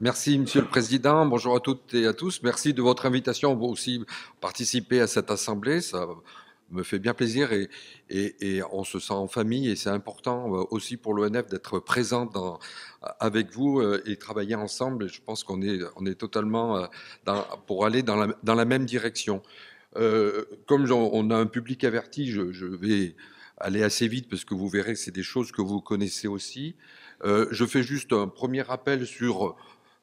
Merci, Monsieur le Président. Bonjour à toutes et à tous. Merci de votre invitation. pour aussi participer à cette assemblée. Ça me fait bien plaisir et, on se sent en famille et c'est important euh, aussi pour l'ONF d'être présent avec vous euh, et travailler ensemble. je pense qu'on est, on est totalement euh, pour aller dans la, même direction. comme on a un public averti, je, je, vais aller assez vite parce que vous verrez que c'est des choses que vous connaissez aussi. Euh, je fais juste un premier rappel sur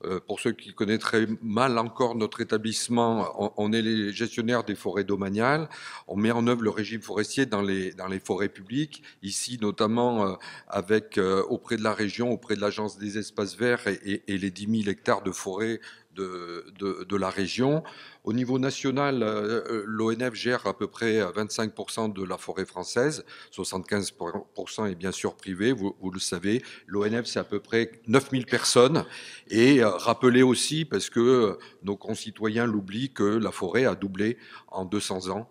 euh, pour ceux qui connaîtraient mal encore notre établissement, on, est les gestionnaires des forêts domaniales. On met en œuvre le régime forestier dans les, dans les forêts publiques, ici notamment euh, avec auprès de la région, auprès de l'Agence des espaces verts et, les 10 000 hectares de forêts de, la région. Au niveau national, euh, euh, l'ONF gère à peu près 25% euh, de la forêt française, 75% est bien sûr privé, vous, le savez. L'ONF, c'est à peu près 9000 personnes. Et rappelez aussi, parce que nos concitoyens l'oublient, que la forêt a doublé en 200 ans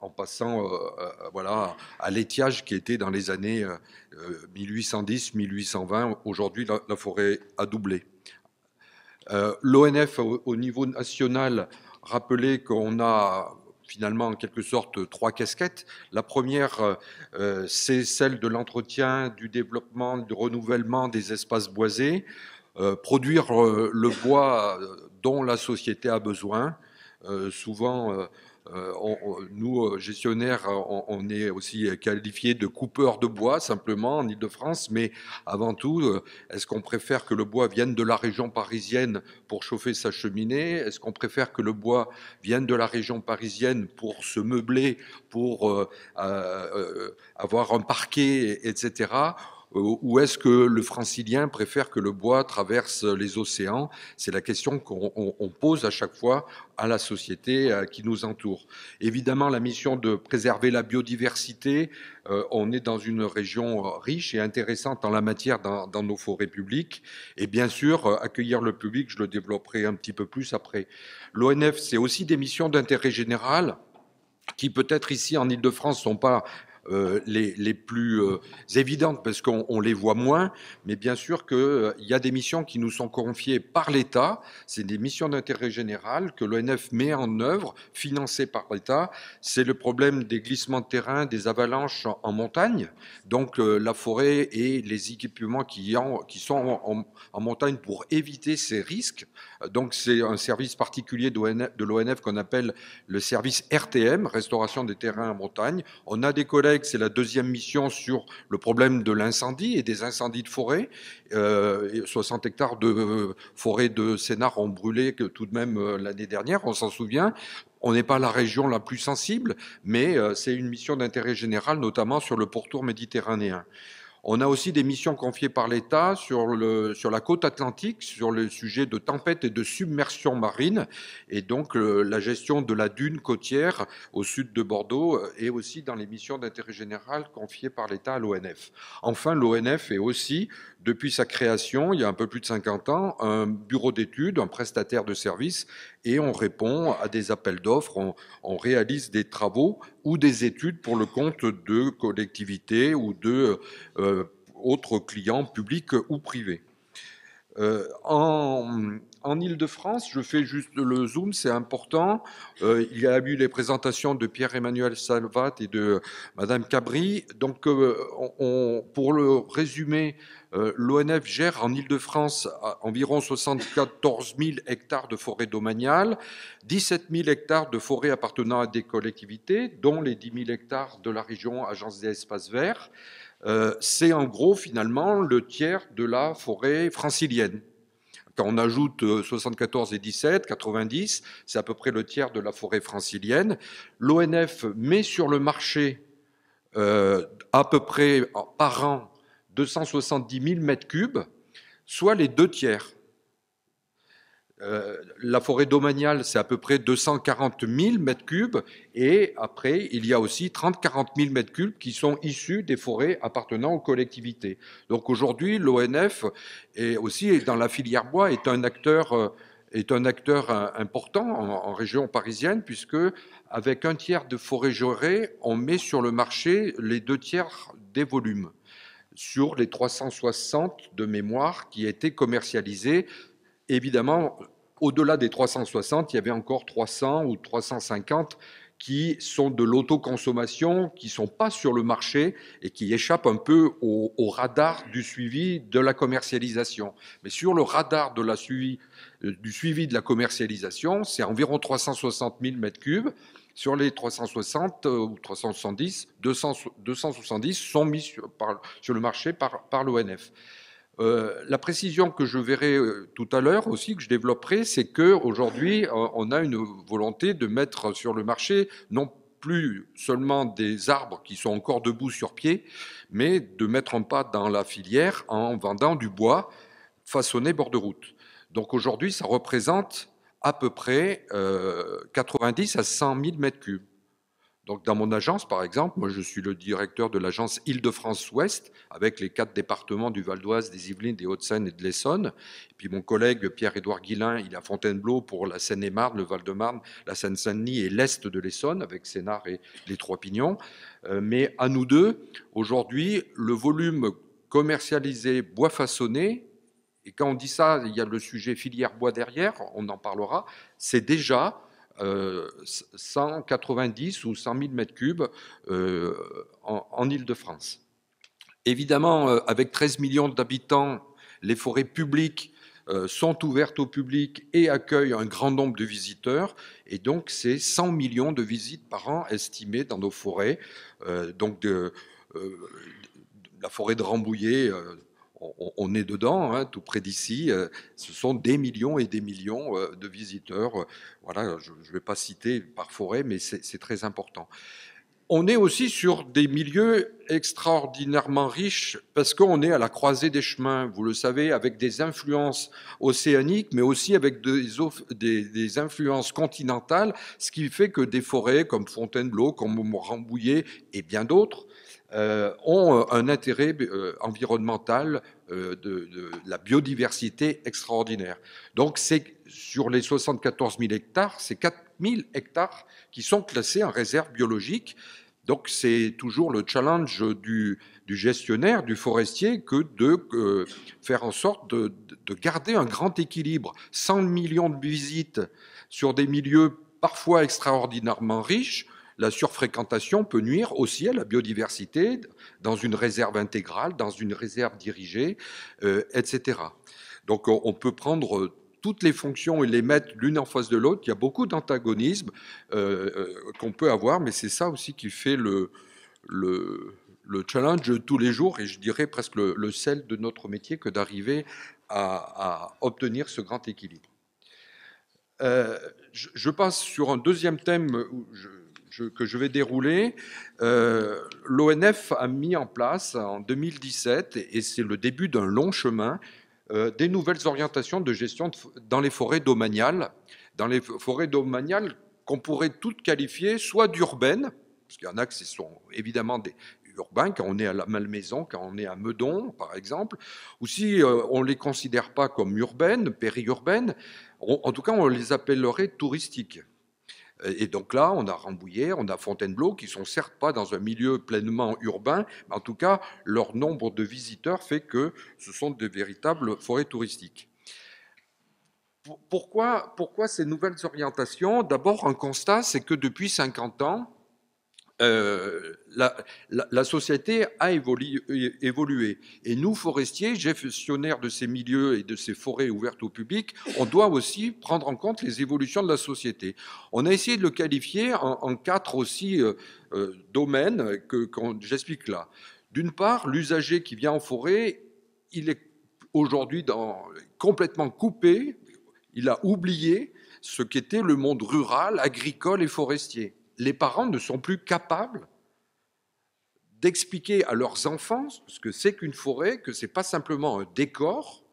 en, passant voilà, à l'étiage qui était dans les années 1810-1820. Aujourd'hui, la forêt a doublé. Euh, L'ONF au, niveau national rappelait qu'on a finalement en quelque sorte trois casquettes. La première, euh, c'est celle de l'entretien, du développement, du renouvellement des espaces boisés, euh, produire le bois dont la société a besoin. souvent, euh, nous, euh, gestionnaires, euh, on, est aussi qualifiés de coupeurs de bois, simplement, en Ile-de-France, mais avant tout, est-ce qu'on préfère que le bois vienne de la région parisienne pour chauffer sa cheminée Est-ce qu'on préfère que le bois vienne de la région parisienne pour se meubler, pour avoir un parquet, etc. Euh, Ou est-ce que le francilien préfère que le bois traverse les océans C'est la question qu'on pose à chaque fois à la société euh, qui nous entoure. Évidemment, la mission de préserver la biodiversité, euh, on est dans une région riche et intéressante en la matière dans, nos forêts publiques. Et bien sûr, accueillir le public, je le développerai un petit peu plus après. L'ONF, c'est aussi des missions d'intérêt général qui peut-être ici en Ile-de-France sont pas euh, les, plus euh, évidentes parce qu'on les voit moins, mais bien sûr qu'il euh, y a des missions qui nous sont confiées par l'État, c'est des missions d'intérêt général que l'ONF met en œuvre, financées par l'État. C'est le problème des glissements de terrain, des avalanches en, montagne, donc la forêt et les équipements qui, qui sont en, en, montagne pour éviter ces risques. Donc c'est un service particulier de l'ONF qu'on appelle le service RTM, restauration des terrains en montagne. On a des collègues c'est la deuxième mission sur le problème de l'incendie et des incendies de forêt. 60 euh, hectares de euh, forêt de Sénart ont brûlé tout de même euh, l'année dernière, on s'en souvient. On n'est pas la région la plus sensible, mais c'est une mission d'intérêt général, notamment sur le pourtour méditerranéen. On a aussi des missions confiées par l'État sur, sur la côte atlantique, sur le sujet de tempêtes et de submersion marine, et donc euh, la gestion de la dune côtière au sud de Bordeaux, et euh, aussi dans les missions d'intérêt général confiées par l'État à l'ONF. Enfin, l'ONF est aussi, depuis sa création, il y a un peu plus de 50 ans, un bureau d'études, un prestataire de services, et on répond à des appels d'offres, on, réalise des travaux ou des études pour le compte de collectivités ou d'autres euh, clients publics ou privés. Euh, en, Ile-de-France, je fais juste le zoom, c'est important. Euh, il y a eu les présentations de Pierre-Emmanuel Salvat et de Madame Cabri. Donc, euh, pour le résumer, l'ONF gère en Ile-de-France environ 74 000 hectares de forêts domaniales, 17 000 hectares de forêts appartenant à des collectivités, dont les 10 000 hectares de la région Agence des espaces verts. Euh, c'est en gros finalement le tiers de la forêt francilienne. Quand on ajoute 74 euh, et 17, 90, c'est à peu près le tiers de la forêt francilienne. L'ONF met sur le marché euh, à peu près par an 270 000 mètres cubes, soit les deux tiers. Euh, la forêt domaniale, c'est à peu près 240 000 m3, et après, il y a aussi 30-40 000 m3 qui sont issus des forêts appartenant aux collectivités. Donc aujourd'hui, l'ONF et aussi dans la filière bois est un acteur euh, est un acteur euh, important en, région parisienne puisque avec un tiers de forêt gérée, on met sur le marché les deux tiers des volumes sur les 360 de mémoire qui étaient commercialisés évidemment, au-delà des 360, il y avait encore 300 ou 350 qui sont de l'autoconsommation, qui ne sont pas sur le marché et qui échappent un peu au, radar du suivi de la commercialisation. Mais sur le radar de la suivi, euh, du suivi de la commercialisation, c'est environ 360 000 m3. Sur les 360 euh, ou 370, 270 sont mis sur, le marché par, par l'ONF. Euh, la précision que je verrai euh, tout à l'heure aussi, que je développerai, c'est qu'aujourd'hui, on a une volonté de mettre sur le marché non plus seulement des arbres qui sont encore debout sur pied, mais de mettre un pas dans la filière en vendant du bois façonné bord de route. Donc aujourd'hui, ça représente à peu près 90 euh, à 100 000 mètres cubes. Donc dans mon agence, par exemple, moi je suis le directeur de l'agence Île-de-France-Ouest, avec les quatre départements du Val d'Oise, des Yvelines, des Hauts-de-Seine et de l'Essonne. puis mon collègue Pierre-Édouard Guillain, il est à Fontainebleau pour la Seine-et-Marne, le Val-de-Marne, la Seine-Saint-Denis et l'Est de l'Essonne, avec Sénart et les Trois-Pignons. Euh, mais à nous deux, aujourd'hui, le volume commercialisé bois façonné, et quand on dit ça, il y a le sujet filière bois derrière, on en parlera, c'est déjà 190 euh, ou 100 000 mètres cubes euh, en, Ile-de-France. Évidemment, euh, avec 13 millions d'habitants, les forêts publiques sont ouvertes au public et accueillent un grand nombre de visiteurs. Et donc, c'est 100 millions de visites par an estimées dans nos forêts. donc, de, la forêt de Rambouillet, on, est dedans, hein, tout près d'ici. Euh, ce sont des millions et des millions euh, de visiteurs. Euh, voilà, je ne vais pas citer par forêt, mais c'est très important. On est aussi sur des milieux extraordinairement riches parce qu'on est à la croisée des chemins, vous le savez, avec des influences océaniques, mais aussi avec des, influences continentales, ce qui fait que des forêts comme Fontainebleau, comme Rambouillet et bien d'autres euh, ont euh, un intérêt euh, environnemental de, la biodiversité extraordinaire. Donc c'est sur les 74 000 hectares, c'est 4 000 hectares qui sont classés en réserve biologique. Donc c'est toujours le challenge du, gestionnaire, du forestier, que de faire en sorte de, garder un grand équilibre. 100 millions de visites sur des milieux parfois extraordinairement riches, la surfréquentation peut nuire aussi à la biodiversité dans une réserve intégrale, dans une réserve dirigée, euh, etc. Donc on peut prendre euh, toutes les fonctions et les mettre l'une en face de l'autre. Il y a beaucoup d'antagonismes euh, qu'on peut avoir, mais c'est ça aussi qui fait le, challenge tous les jours et je dirais presque le, sel de notre métier que d'arriver à, obtenir ce grand équilibre. je, passe sur un deuxième thème que je vais dérouler, euh, l'ONF a mis en place en 2017, et c'est le début d'un long chemin, euh, des nouvelles orientations de gestion dans les forêts domaniales, dans les forêts domaniales qu'on pourrait toutes qualifier soit d'urbaines, parce qu'il y en a qui sont évidemment des urbains, quand on est à la Malmaison, quand on est à Meudon, par exemple, ou si euh, on ne les considère pas comme urbaines, périurbaines, en tout cas on les appellerait touristiques. Euh, et donc là, on a Rambouillet, on a Fontainebleau, qui sont certes pas dans un milieu pleinement urbain, mais en tout cas, leur nombre de visiteurs fait que ce sont de véritables forêts touristiques. Pourquoi, pourquoi ces nouvelles orientations D'abord, un constat, c'est que depuis 50 ans, euh, la, société a évolué, Et nous, forestiers, gestionnaires de ces milieux et de ces forêts ouvertes au public, on doit aussi prendre en compte les évolutions de la société. On a essayé de le qualifier en, quatre aussi euh, euh, domaines que j'explique là. D'une part, l'usager qui vient en forêt, il est aujourd'hui complètement coupé, il a oublié ce qu'était le monde rural, agricole et forestier les parents ne sont plus capables d'expliquer à leurs enfants ce que c'est qu'une forêt, que ce n'est pas simplement un décor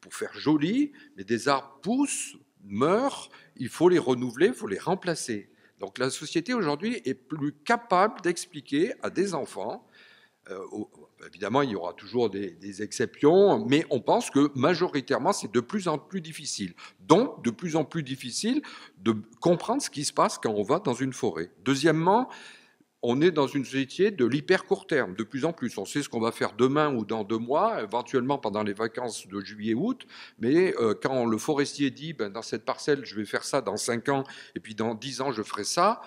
pour faire joli, mais des arbres poussent, meurent, il faut les renouveler, il faut les remplacer. Donc la société aujourd'hui est plus capable d'expliquer à des enfants, euh, Évidemment, il y aura toujours des, exceptions, mais on pense que majoritairement, c'est de plus en plus difficile. Donc, de plus en plus difficile de comprendre ce qui se passe quand on va dans une forêt. Deuxièmement, on est dans une société de l'hyper court terme, de plus en plus. On sait ce qu'on va faire demain ou dans deux mois, éventuellement pendant les vacances de juillet-août, mais euh, quand le forestier dit, ben, dans cette parcelle, je vais faire ça dans cinq ans, et puis dans dix ans, je ferai ça,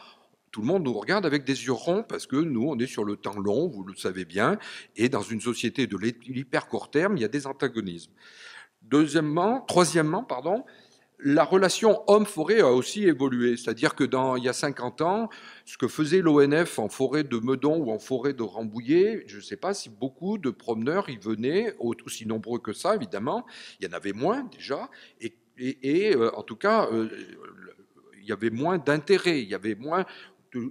tout le monde nous regarde avec des yeux ronds parce que nous, on est sur le temps long, vous le savez bien, et dans une société de l'hyper court terme, il y a des antagonismes. Deuxièmement, troisièmement, pardon, la relation homme-forêt a aussi évolué. C'est-à-dire que dans, il y a 50 ans, ce que faisait l'ONF en forêt de Meudon ou en forêt de Rambouillet, je ne sais pas si beaucoup de promeneurs y venaient, aussi nombreux que ça, évidemment. Il y en avait moins déjà. Et, euh, en tout cas, euh, il y avait moins d'intérêt, il y avait moins,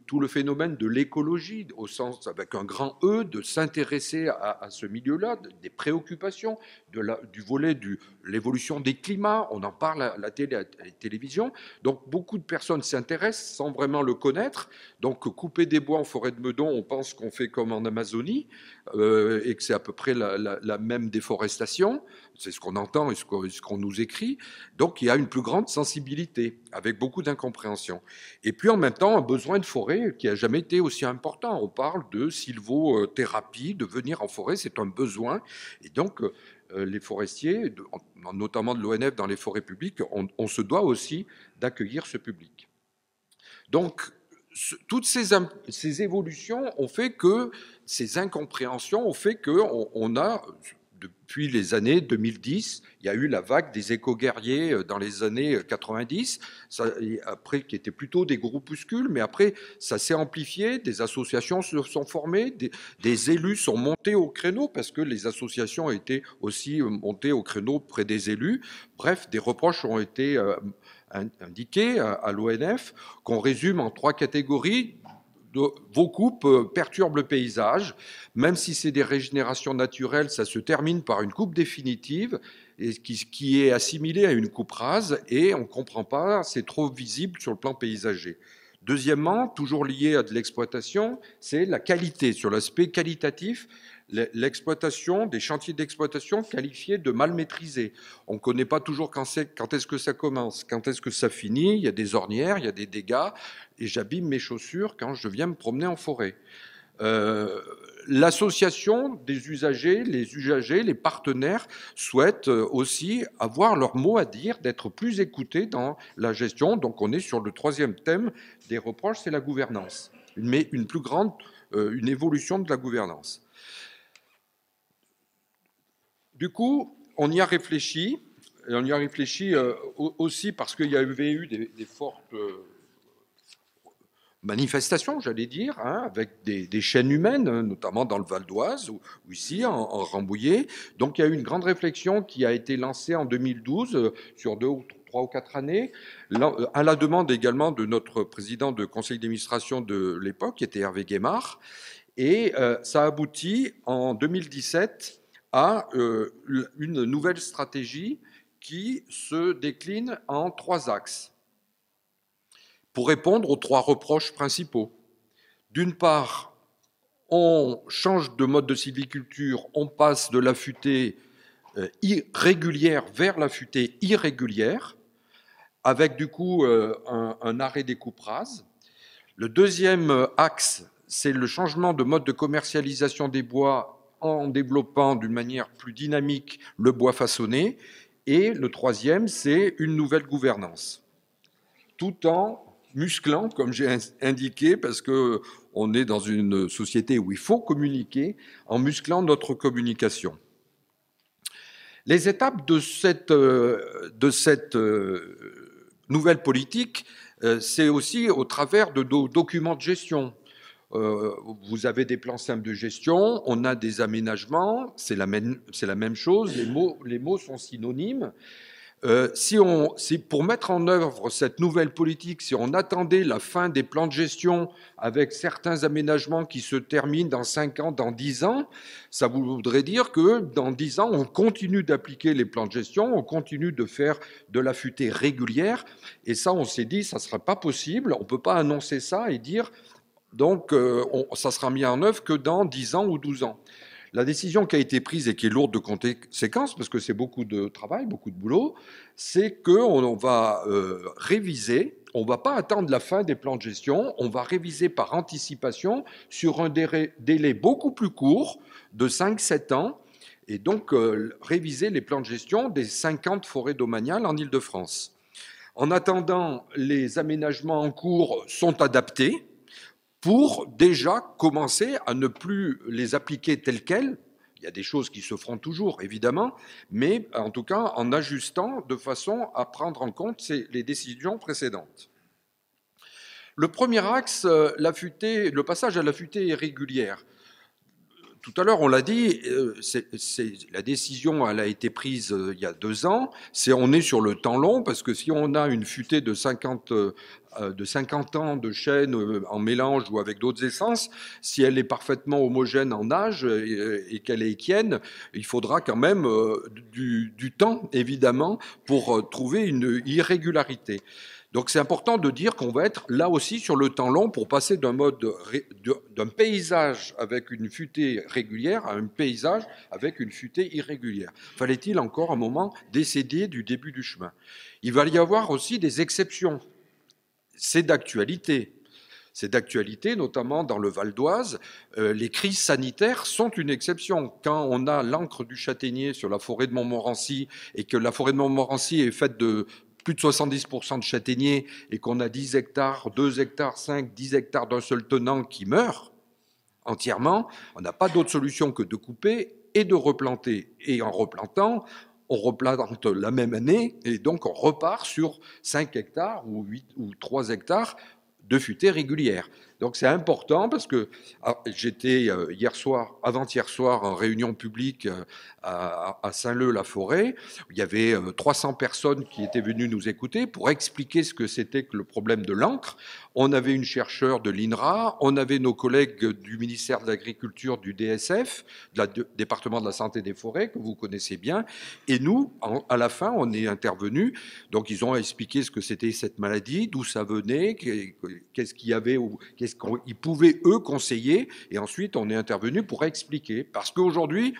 tout, le phénomène de l'écologie, au sens avec un grand E, de s'intéresser à, ce milieu-là, des préoccupations, du volet du, l'évolution des climats, on en parle à la télévision. Donc beaucoup de personnes s'intéressent sans vraiment le connaître. Donc couper des bois en forêt de Meudon, on pense qu'on fait comme en Amazonie euh, et que c'est à peu près la, même déforestation. C'est ce qu'on entend et ce qu'on nous écrit. Donc il y a une plus grande sensibilité avec beaucoup d'incompréhension. Et puis en même temps, un besoin de forêt qui n'a jamais été aussi important. On parle de sylvothérapie, de venir en forêt, c'est un besoin. Et donc euh, les forestiers, notamment de l'ONF dans les forêts publiques, on, se doit aussi d'accueillir ce public. Donc, toutes ces, évolutions ont fait que, ces incompréhensions ont fait qu'on on a, depuis les années 2010. Il y a eu la vague des éco-guerriers euh, dans les années 90, euh, ça, après, qui étaient plutôt des groupuscules, mais après, ça s'est amplifié, des associations se sont formées, des, élus sont montés au créneau, parce que les associations étaient aussi euh, montées au créneau près des élus. Bref, des reproches ont été... indiqués à l'ONF, qu'on résume en trois catégories vos coupes euh, perturbent le paysage. Même si c'est des régénérations naturelles, ça se termine par une coupe définitive et qui, qui est assimilée à une coupe rase et on ne comprend pas, c'est trop visible sur le plan paysager. Deuxièmement, toujours lié à de l'exploitation, c'est la qualité, sur l'aspect qualitatif l'exploitation, des chantiers d'exploitation qualifiés de mal maîtrisés. On ne connaît pas toujours quand, est, ce que ça commence, quand est-ce que ça finit. Il y a des ornières, il y a des dégâts, et j'abîme mes chaussures quand je viens me promener en forêt. Euh, l'association des usagers, les usagers, les partenaires souhaitent euh, aussi avoir leur mot à dire, d'être plus écoutés dans la gestion. Donc on est sur le troisième thème des reproches, c'est la gouvernance, mais une plus grande, euh, une évolution de la gouvernance. Du coup, on y a réfléchi, et on y a réfléchi euh, aussi parce qu'il y avait eu des, fortes euh, manifestations, j'allais dire, hein, avec des, chaînes humaines, hein, notamment dans le Val d'Oise ou, ici en, Rambouillet. Donc il y a eu une grande réflexion qui a été lancée en 2012 euh, sur deux ou trois ou quatre années, à la demande également de notre président de conseil d'administration de l'époque, qui était Hervé Guémard. Et ça aboutit en 2017 à euh, une nouvelle stratégie qui se décline en trois axes pour répondre aux trois reproches principaux. D'une part, on change de mode de sylviculture, on passe de la euh, régulière vers la irrégulière, avec du coup euh, un, arrêt des coupes rases. Le deuxième axe, c'est le changement de mode de commercialisation des bois en développant d'une manière plus dynamique le bois façonné. Et le troisième, c'est une nouvelle gouvernance, tout en musclant, comme j'ai indiqué, parce que est dans une société où il faut communiquer, en musclant notre communication. Les étapes de cette, euh, de cette euh, nouvelle politique, euh, c'est aussi au travers de documents de gestion euh, vous avez des plans simples de gestion, on a des aménagements, c'est la, même, la même chose, les mots, les mots sont synonymes. Euh, si on, si pour mettre en œuvre cette nouvelle politique, si on attendait la fin des plans de gestion avec certains aménagements qui se terminent dans 5 ans, dans 10 ans, ça voudrait dire que dans 10 ans, on continue d'appliquer les plans de gestion, on continue de faire de la régulière. Et ça, on s'est dit, ça ne sera pas possible. On ne peut pas annoncer ça et dire, donc, euh, ça sera mis en œuvre que dans 10 ans ou 12 ans. La décision qui a été prise et qui est lourde de conséquences, parce que c'est beaucoup de travail, beaucoup de boulot, c'est qu'on va euh, réviser, on ne va pas attendre la fin des plans de gestion, on va réviser par anticipation sur un délai, beaucoup plus court, de 5-7 ans, et donc euh, réviser les plans de gestion des 50 forêts domaniales en Ile-de-France. En attendant, les aménagements en cours sont adaptés pour déjà commencer à ne plus les appliquer telles quelles. Il y a des choses qui se feront toujours, évidemment, mais en tout cas en ajustant de façon à prendre en compte les décisions précédentes. Le premier axe, euh, le passage à la est régulière tout à l'heure, on l'a dit, euh, la décision elle a été prise euh, il y a deux ans. C'est on est sur le temps long parce que si on a une futée de 50 euh, de 50 ans de chêne en mélange ou avec d'autres essences, si elle est parfaitement homogène en âge et, qu'elle est équienne, il faudra quand même du, du temps, évidemment, pour trouver une irrégularité. Donc c'est important de dire qu'on va être là aussi sur le temps long pour passer d'un mode d'un paysage avec une futée régulière à un paysage avec une futée irrégulière. Fallait-il encore un moment décéder du début du chemin Il va y avoir aussi des exceptions. C'est d'actualité. C'est d'actualité, notamment dans le Val d'Oise. Euh, les crises sanitaires sont une exception. Quand on a l'encre du châtaignier sur la forêt de Montmorency et que la forêt de Montmorency est faite de plus de 70% de châtaigniers et qu'on a 10 hectares, 2 hectares, 5, 10 hectares d'un seul tenant qui meurt entièrement, on n'a pas d'autre solution que de couper et de replanter. Et en replantant, on replante la même année et donc on repart sur 5 hectares ou 8 ou 3 hectares de futaies régulières. Donc c'est important parce que ah, j'étais euh, hier soir, avant-hier soir, en réunion publique euh, à, Saint-Leu-la-Forêt. Il y avait 300 euh, personnes qui étaient venues nous écouter pour expliquer ce que c'était que le problème de l'encre on avait une chercheure de l'INRA, on avait nos collègues du ministère de l'Agriculture, du DSF, du département de la Santé des Forêts, que vous connaissez bien, et nous, à la fin, on est intervenu. Donc, ils ont expliqué ce que c'était cette maladie, d'où ça venait, qu'est-ce qu'il y avait, qu'est-ce qu'ils pouvaient, eux, conseiller, et ensuite, on est intervenu pour expliquer. Parce qu'aujourd'hui,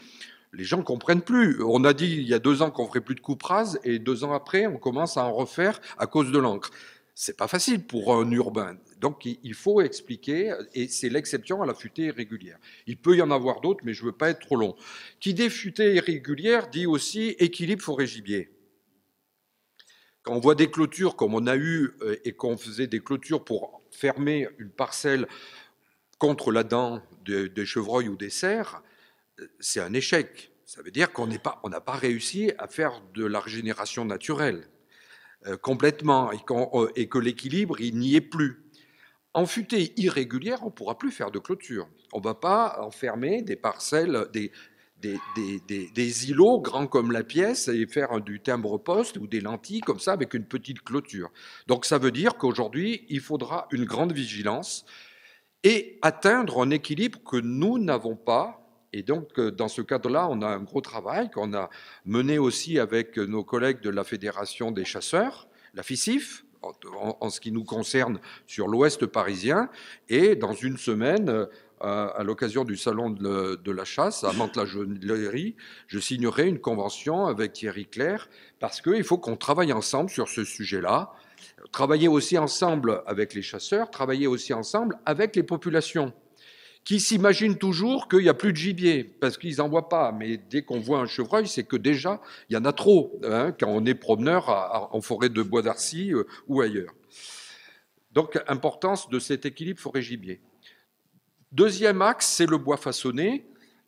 les gens comprennent plus. On a dit il y a deux ans qu'on ferait plus de coupe-rase, et deux ans après, on commence à en refaire à cause de l'encre c'est pas facile pour un urbain. Donc il faut expliquer, euh, et c'est l'exception à la futée irrégulière. Il peut y en avoir d'autres, mais je ne veux pas être trop long. Qui dit futée irrégulière dit aussi équilibre forêt-gibier. Quand on voit des clôtures comme on a eu euh, et qu'on faisait des clôtures pour fermer une parcelle contre la dent des, chevreuils ou des cerfs, euh, c'est un échec. Ça veut dire qu'on n'a pas réussi à faire de la régénération naturelle. Euh, complètement euh, et, que l'équilibre, il n'y est plus. En futée irrégulière, on ne pourra plus faire de clôture. On ne va pas enfermer des parcelles, des, îlots grands comme la pièce et faire du timbre-poste ou des lentilles comme ça avec une petite clôture. Donc ça veut dire qu'aujourd'hui, il faudra une grande vigilance et atteindre un équilibre que nous n'avons pas et donc, euh, dans ce cadre-là, on a un gros travail qu'on a mené aussi avec euh, nos collègues de la Fédération des chasseurs, la FICIF, en, ce qui nous concerne sur l'Ouest parisien. Et dans une semaine, euh, à l'occasion du Salon de, la chasse à mantes la jeunerie je signerai une convention avec Thierry Claire parce qu'il faut qu'on travaille ensemble sur ce sujet-là. Travailler aussi ensemble avec les chasseurs, travailler aussi ensemble avec les populations qui s'imaginent toujours qu'il n'y a plus de gibier, parce qu'ils n'en voient pas. Mais dès qu'on voit un chevreuil, c'est que déjà, il y en a trop, hein, quand on est promeneur en forêt de Bois d'Arcy euh, ou ailleurs. Donc, importance de cet équilibre forêt-gibier. Deuxième axe, c'est le bois façonné.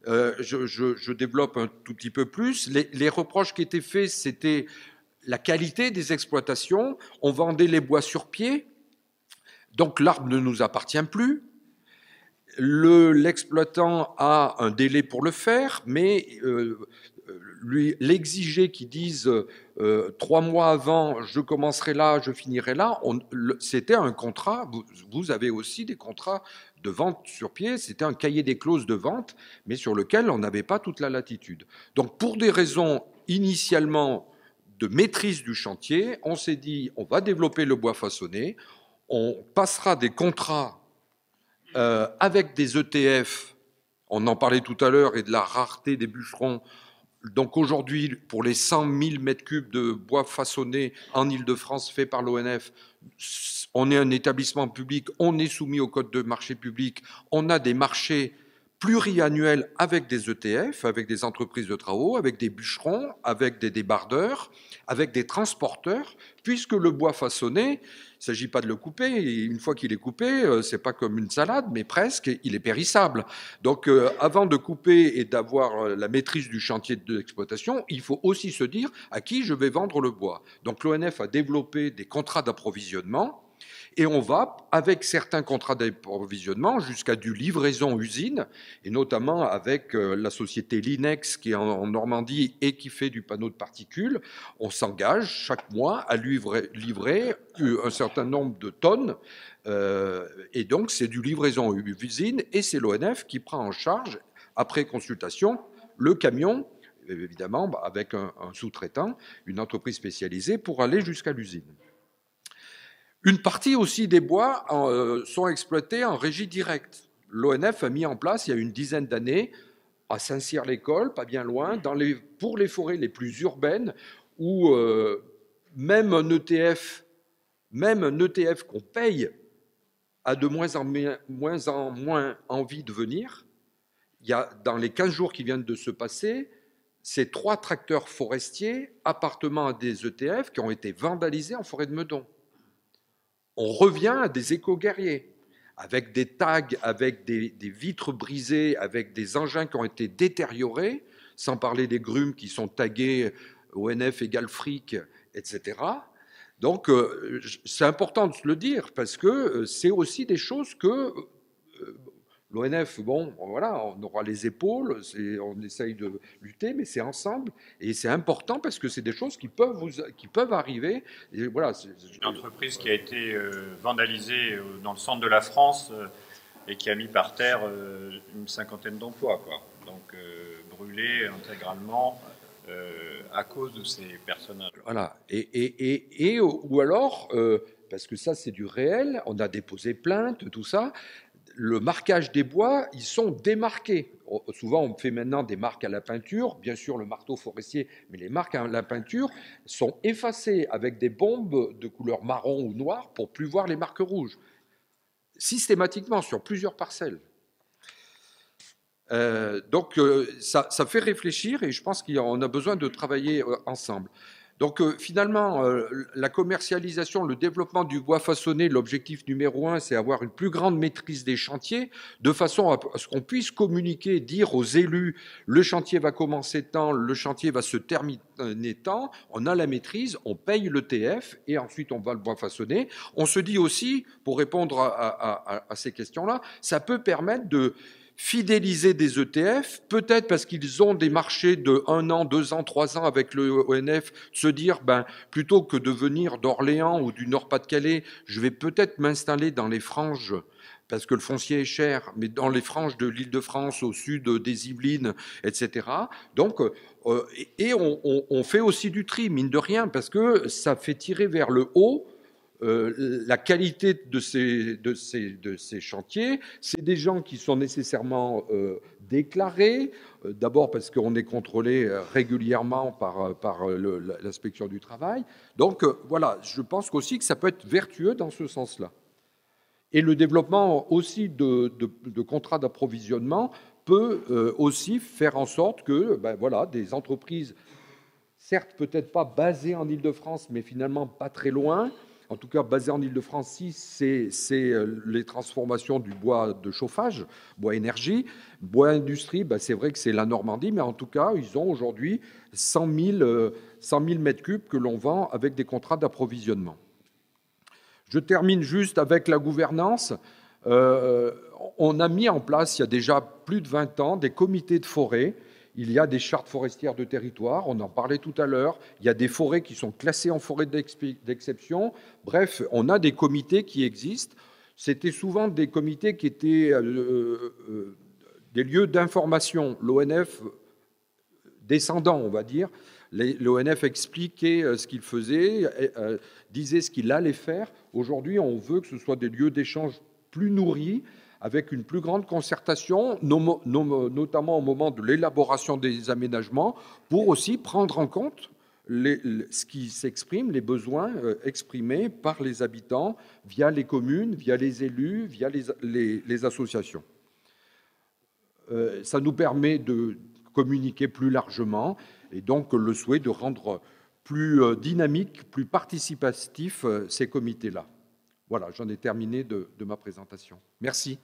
Euh, je, développe un tout petit peu plus. Les, les reproches qui étaient faits, c'était la qualité des exploitations. On vendait les bois sur pied, donc l'arbre ne nous appartient plus. L'exploitant a un délai pour le faire, mais euh, lui l'exiger qui dise euh, trois mois avant, je commencerai là, je finirai là, c'était un contrat. Vous, vous, avez aussi des contrats de vente sur pied, c'était un cahier des clauses de vente, mais sur lequel on n'avait pas toute la latitude. Donc pour des raisons initialement de maîtrise du chantier, on s'est dit on va développer le bois façonné, on passera des contrats euh, avec des ETF, on en parlait tout à l'heure, et de la rareté des bûcherons. Donc aujourd'hui, pour les 100 000 m3 de bois façonné en Ile-de-France fait par l'ONF, on est un établissement public, on est soumis au code de marché public, on a des marchés pluriannuel avec des ETF, avec des entreprises de travaux, avec des bûcherons, avec des débardeurs, avec des transporteurs, puisque le bois façonné, il ne s'agit pas de le couper, et une fois qu'il est coupé, euh, c'est pas comme une salade, mais presque, il est périssable. Donc euh, avant de couper et d'avoir euh, la maîtrise du chantier d'exploitation, il faut aussi se dire à qui je vais vendre le bois. Donc l'ONF a développé des contrats d'approvisionnement et on va, avec certains contrats d'approvisionnement, jusqu'à du livraison usine, et notamment avec euh, la société Linex qui est en Normandie et qui fait du panneau de particules, on s'engage chaque mois à livrer, livrer euh, un certain nombre de tonnes. Euh, et donc, c'est du livraison usine et c'est l'ONF qui prend en charge, après consultation, le camion évidemment bah, avec un sous-traitant, une entreprise spécialisée, pour aller jusqu'à l'usine. Une partie aussi des bois euh, sont exploités en régie directe. L'ONF a mis en place, il y a une dizaine d'années, à Saint-Cyr-l'École, pas bien loin, pour les forêts les plus urbaines, où euh, même un ETF, même un ETF qu'on paye, a de moins en moins, envie de venir. Il y a, dans les 15 jours qui viennent de se passer, ces trois tracteurs forestiers appartenant à des ETF qui ont été vandalisés en forêt de Meudon on revient à des éco-guerriers, avec des tags, avec des, vitres brisées, avec des engins qui ont été détériorés, sans parler des grumes qui sont taguées euh, ONF égale fric, etc. Donc euh, c'est important de se le dire, parce que euh, c'est aussi des choses que L'ONF, bon, voilà, on aura les épaules, on essaye de lutter, mais c'est ensemble. Et c'est important parce que c'est des choses qui peuvent, arriver. Et voilà, une entreprise qui a été euh, vandalisée euh, dans le centre de la France euh, et qui a mis par terre une cinquantaine d'emplois, quoi. Donc, brûlée intégralement. à cause de ces personnages. Voilà. et ou alors, parce que ça c'est du réel, on a déposé plainte, tout ça, le marquage des bois, ils sont démarqués. Oh, souvent, on fait maintenant des marques à la peinture, bien sûr le marteau forestier, mais les marques à la peinture sont effacées avec des bombes de couleur marron ou noire pour plus voir les marques rouges, systématiquement sur plusieurs parcelles. Euh, donc euh, ça, ça, fait réfléchir et je pense qu'on a besoin de travailler euh, ensemble. Donc euh, finalement, euh, la commercialisation, le développement du bois façonné, l'objectif numéro un, c'est avoir une plus grande maîtrise des chantiers, de façon à, ce qu'on puisse communiquer, dire aux élus, le chantier va commencer tant, le chantier va se terminer tant, on a la maîtrise, on paye le TF et ensuite on va le bois façonné. On se dit aussi, pour répondre à ces questions-là, ça peut permettre de fidéliser des ETF, peut-être parce qu'ils ont des marchés de un an, deux ans, trois ans avec le ONF, se dire, ben, plutôt que de venir d'Orléans ou du Nord-Pas-de-Calais, je vais peut-être m'installer dans les franges parce que le foncier est cher, mais dans les franges de l'Île-de-France, au sud des Yvelines, etc. Donc, euh, et on, on fait aussi du tri, mine de rien, parce que ça fait tirer vers le haut euh, la qualité de ces, de ces, chantiers, c'est des gens qui sont nécessairement euh, déclarés, euh, d'abord parce qu'on est contrôlé régulièrement par, l'inspection du travail. Donc voilà, je pense aussi que ça peut être vertueux dans ce sens-là. Et le développement aussi de, contrats d'approvisionnement peut aussi faire en sorte que ben, voilà, des entreprises, certes peut-être pas basées en Ile-de-France, mais finalement pas très loin, en tout cas basé en ile de france c'est euh, les transformations du bois de chauffage, bois énergie, bois industrie, bah, c'est vrai que c'est la Normandie, mais en tout cas, ils ont aujourd'hui 100 000, m3 cubes que l'on vend avec des contrats d'approvisionnement. Je termine juste avec la gouvernance. Euh, on a mis en place, il y a déjà plus de 20 ans, des comités de forêt il y a des chartes forestières de territoire, on en parlait tout à l'heure, il y a des forêts qui sont classées en forêt d'exception. Bref, on a des comités qui existent. C'était souvent des comités qui étaient euh, euh, des lieux d'information. L'ONF descendant, on va dire, l'ONF expliquait euh, ce qu'il faisait, disait ce qu'il allait faire. Aujourd'hui, on veut que ce soit des lieux d'échange plus nourris, avec une plus grande concertation, notamment au moment de l'élaboration des aménagements, pour aussi prendre en compte ce qui s'exprime, les besoins euh, exprimés par les habitants via les communes, via les élus, via les, associations. Euh, ça nous permet de communiquer plus largement et donc le souhait de rendre plus euh, dynamique, plus participatif ces comités-là. Voilà, j'en ai terminé de ma présentation. Merci.